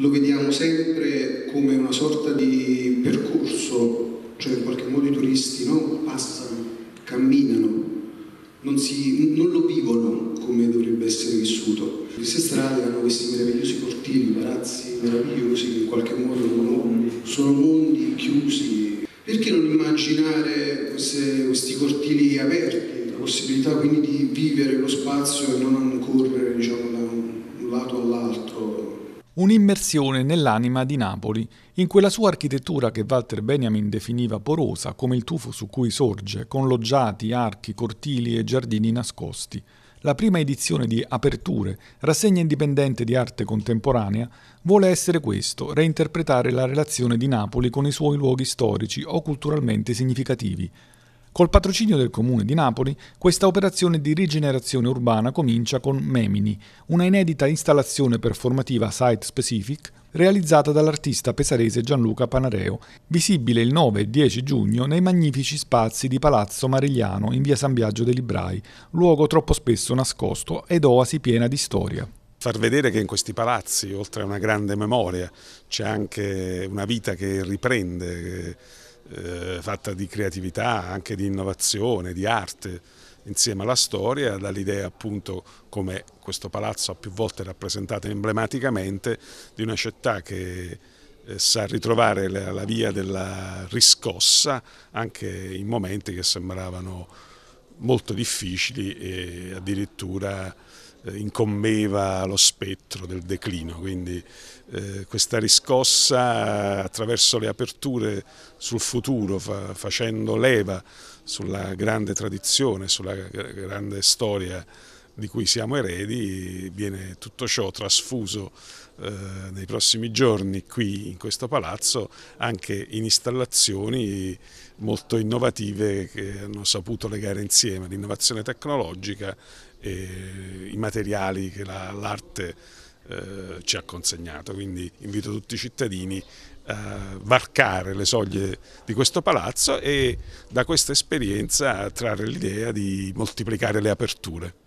lo vediamo sempre come una sorta di percorso, cioè in qualche modo i turisti no? passano, camminano, non, si, non, lo vivono come dovrebbe essere vissuto. Queste strade hanno questi meravigliosi cortili, palazzi meravigliosi che in qualche modo no? sono mondi chiusi. Perché non immaginare queste, questi cortili aperti, la possibilità quindi di vivere lo spazio e non correre diciamo, da un lato all'altro? un'immersione nell'anima di Napoli, in quella sua architettura che Walter Benjamin definiva porosa come il tufo su cui sorge, con loggiati, archi, cortili e giardini nascosti. La prima edizione di Aperture, rassegna indipendente di arte contemporanea, vuole essere questo, reinterpretare la relazione di Napoli con i suoi luoghi storici o culturalmente significativi, Col patrocinio del Comune di Napoli, questa operazione di rigenerazione urbana comincia con Memini, una inedita installazione performativa site-specific realizzata dall'artista pesarese Gianluca Panareo, visibile il 9 e 10 giugno nei magnifici spazi di Palazzo Marigliano in via San Biagio dei Librai, luogo troppo spesso nascosto ed oasi piena di storia far vedere che in questi palazzi, oltre a una grande memoria, c'è anche una vita che riprende, eh, fatta di creatività, anche di innovazione, di arte, insieme alla storia, dall'idea appunto come questo palazzo ha più volte rappresentato emblematicamente di una città che eh, sa ritrovare la, la via della riscossa anche in momenti che sembravano molto difficili e addirittura eh, incombeva lo spettro del declino, quindi eh, questa riscossa attraverso le aperture sul futuro, fa, facendo leva sulla grande tradizione, sulla grande storia di cui siamo eredi, viene tutto ciò trasfuso eh, nei prossimi giorni qui in questo palazzo anche in installazioni molto innovative che hanno saputo legare insieme l'innovazione tecnologica e i materiali che l'arte la, eh, ci ha consegnato. Quindi invito tutti i cittadini a varcare le soglie di questo palazzo e da questa esperienza trarre l'idea di moltiplicare le aperture.